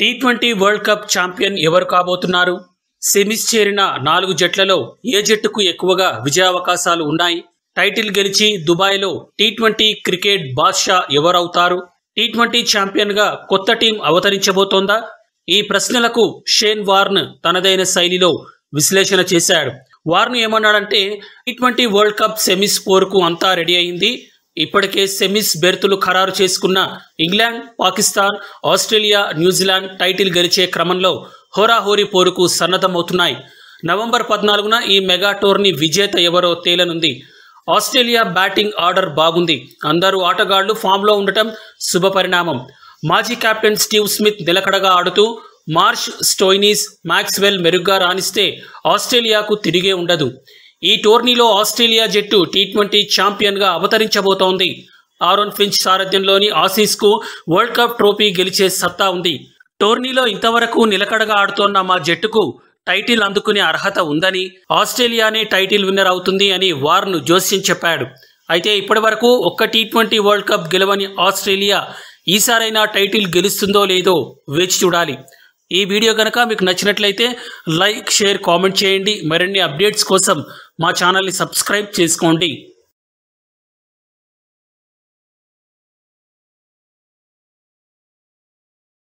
tea twenty world cup champion ఎవరు కాబోతున్నారు semis చేరిన నాలుగు జట్లలో ఏ జట్టుకు ఎక్కువగా విజయావకాశాలు ఉన్నాయి టైటిల్ గెలిచి దుబాయ్లో టీ ట్వంటీ క్రికెట్ బాద్షా ఎవరవుతారు టీ ట్వంటీ ఛాంపియన్గా కొత్త టీం అవతరించబోతోందా ఈ ప్రశ్నలకు షేన్ వార్న్ తనదైన శైలిలో విశ్లేషణ చేశాడు వార్న్ ఏమన్నాడంటే T twenty world cup semis పోరుకు అంతా రెడీ అయింది ఇప్పటికే సెమీస్ బెర్తులు ఖరారు చేసుకున్న England Pakistan Australia New Zealand title గెలిచే క్రమంలో హోరాహోరీ పోరుకు సన్నద్ధమవుతున్నాయి నవంబర్ పద్నాలుగున ఈ మెగా టోర్ని విజేత ఎవరో తేలనుంది ఆస్ట్రేలియా బ్యాటింగ్ ఆర్డర్ బాగుంది అందరూ ఆటగాళ్లు ఫామ్లో ఉండటం శుభపరిణామం మాజీ కెప్టెన్ స్టీవ్ స్మిత్ నిలకడగా ఆడుతూ మార్ష్ స్టోయినీస్ మ్యాక్స్వెల్ మెరుగ్గా రాణిస్తే ఆస్ట్రేలియాకు తిరిగే ఉండదు ఈ టోర్నీలో ఆస్ట్రేలియా జట్టు టీ ట్వంటీ ఛాంపియన్గా అవతరించబోతోంది ఆరోన్ ఫించ్ సారథ్యంలోని ఆసీస్కు వరల్డ్ కప్ ట్రోఫీ గెలిచే సత్తా ఉంది టోర్నీలో ఇంతవరకు నిలకడగా ఆడుతోన్న మా జట్టుకు టైటిల్ అందుకునే అర్హత ఉందని ఆస్ట్రేలియానే టైటిల్ విన్నర్ అవుతుంది అని వార్న్ జోస్యం చెప్పాడు అయితే ఇప్పటి వరకు ఒక్క టీ ట్వంటీ వరల్డ్ కప్ గెలవని ఆస్ట్రేలియా ఈసారైనా టైటిల్ గెలుస్తుందో లేదో వేచి చూడాలి ఈ వీడియో కనుక మీకు నచ్చినట్లయితే లైక్ షేర్ కామెంట్ చేయండి మరిన్ని అప్డేట్స్ కోసం మా ఛానల్ని సబ్స్క్రైబ్ చేసుకోండి